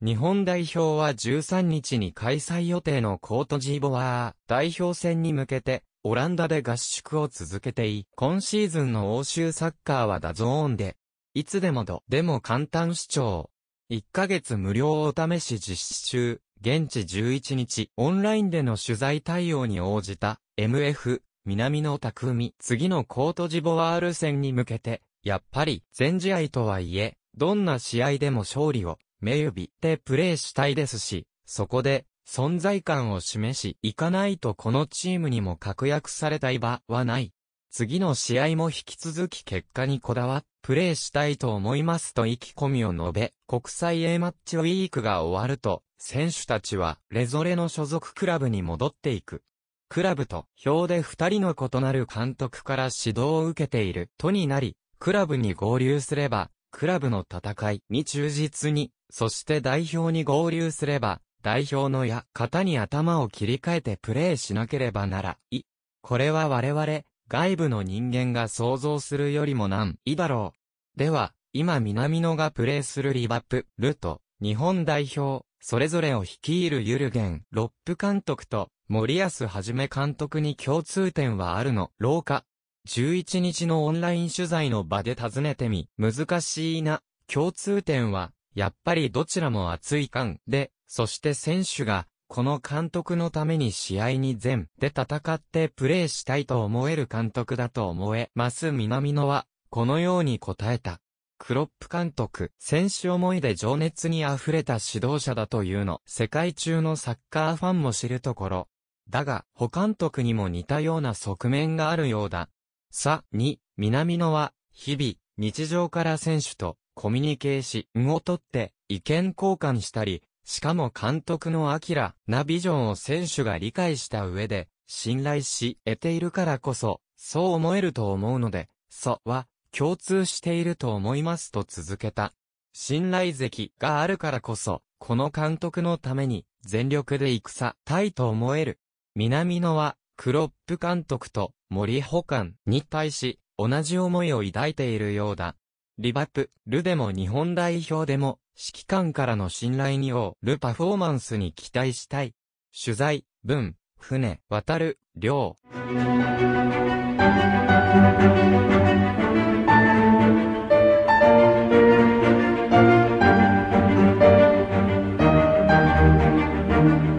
日本代表は13日に開催予定のコートジーボワー代表戦に向けて、オランダで合宿を続けてい、今シーズンの欧州サッカーはダゾーンで、いつでもど、でも簡単視聴。1ヶ月無料お試し実施中、現地11日、オンラインでの取材対応に応じた、MF、南の匠、次のコートジボワール戦に向けて、やっぱり、全試合とはいえ、どんな試合でも勝利を目指でプレーしたいですし、そこで存在感を示し、いかないとこのチームにも確約されたい場はない。次の試合も引き続き結果にこだわっ、プレーしたいと思いますと意気込みを述べ、国際 A マッチウィークが終わると、選手たちは、レゾレの所属クラブに戻っていく。クラブと、表で二人の異なる監督から指導を受けている、とになり、クラブに合流すれば、クラブの戦いに忠実に、そして代表に合流すれば、代表のや型に頭を切り替えてプレーしなければならい。これは我々、外部の人間が想像するよりも難いだろう。では、今南野がプレーするリバップ、ルと、日本代表、それぞれを率いるユルゲン、ロップ監督と、森安はじめ監督に共通点はあるの、廊下。11日のオンライン取材の場で尋ねてみ、難しいな、共通点は、やっぱりどちらも熱い感で、そして選手が、この監督のために試合に全で戦ってプレーしたいと思える監督だと思えます南野は、このように答えた。クロップ監督、選手思いで情熱に溢れた指導者だというの、世界中のサッカーファンも知るところ。だが、保監督にも似たような側面があるようだ。さ、に、南野は、日々、日常から選手とコミュニケーションをとって意見交換したり、しかも監督のアキラなビジョンを選手が理解した上で、信頼し得ているからこそ、そう思えると思うので、そは共通していると思いますと続けた。信頼席があるからこそ、この監督のために全力で戦たいと思える。南野はクロップ監督と森保監に対し、同じ思いを抱いているようだ。リバプルでも日本代表でも、指揮官からの信頼に応るパフォーマンスに期待したい。取材、文、船、渡る、量。thank you